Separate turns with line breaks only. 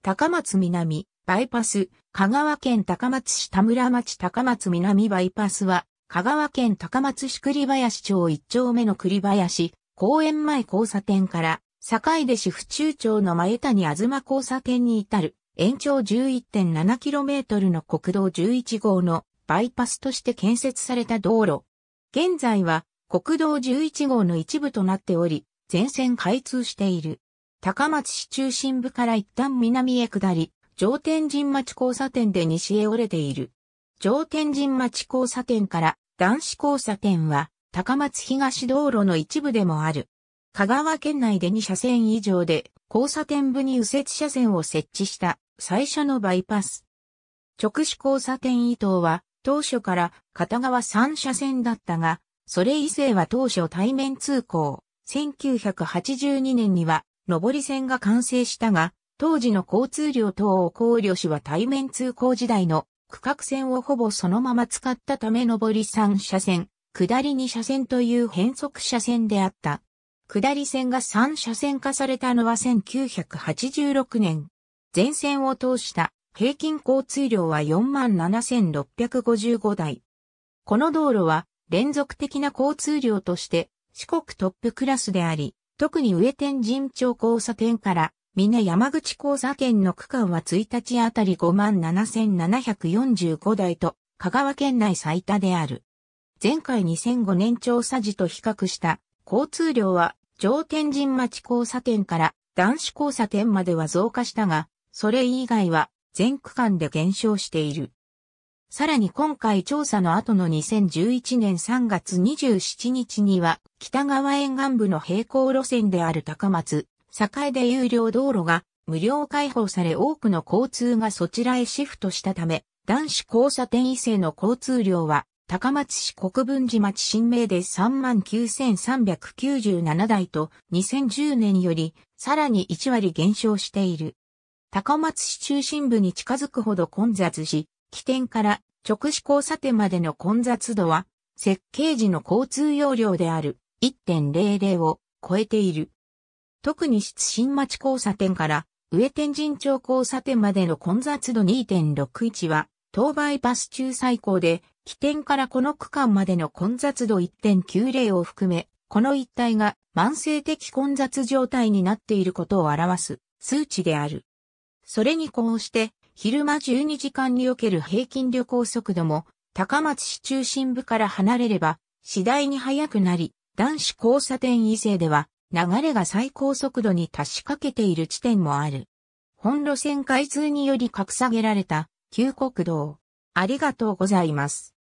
高松南、バイパス、香川県高松市田村町高松南バイパスは、香川県高松市栗林町一丁目の栗林、公園前交差点から、坂出市府中町の前谷あずま交差点に至る、延長 11.7km の国道11号のバイパスとして建設された道路。現在は国道11号の一部となっており、全線開通している。高松市中心部から一旦南へ下り、上天神町交差点で西へ折れている。上天神町交差点から男子交差点は高松東道路の一部でもある。香川県内で2車線以上で交差点部に右折車線を設置した最初のバイパス。直視交差点伊東は当初から片側3車線だったが、それ以前は当初対面通行。1982年には上り線が完成したが、当時の交通量等を考慮しは対面通行時代の区画線をほぼそのまま使ったため上り3車線、下り2車線という変則車線であった。下り線が3車線化されたのは1986年。全線を通した平均交通量は47,655台。この道路は連続的な交通量として四国トップクラスであり、特に上天神町交差点から峰山口交差点の区間は1日あたり57,745台と香川県内最多である。前回2005年調査時と比較した交通量は上天神町交差点から男子交差点までは増加したが、それ以外は全区間で減少している。さらに今回調査の後の2011年3月27日には、北側沿岸部の平行路線である高松、栄で有料道路が無料開放され多くの交通がそちらへシフトしたため、男子交差点異性の交通量は、高松市国分寺町新名で39,397台と2010年よりさらに1割減少している。高松市中心部に近づくほど混雑し、起点から直視交差点までの混雑度は、設計時の交通要領である1.00を超えている。特に出新町交差点から上天神町交差点までの混雑度2.61は、当バイパス中最高で、起点からこの区間までの混雑度1.90を含め、この一帯が慢性的混雑状態になっていることを表す数値である。それにこうして、昼間12時間における平均旅行速度も、高松市中心部から離れれば、次第に速くなり、男子交差点以西では、流れが最高速度に達しかけている地点もある。本路線開通により格下げられた、旧国道。ありがとうございます。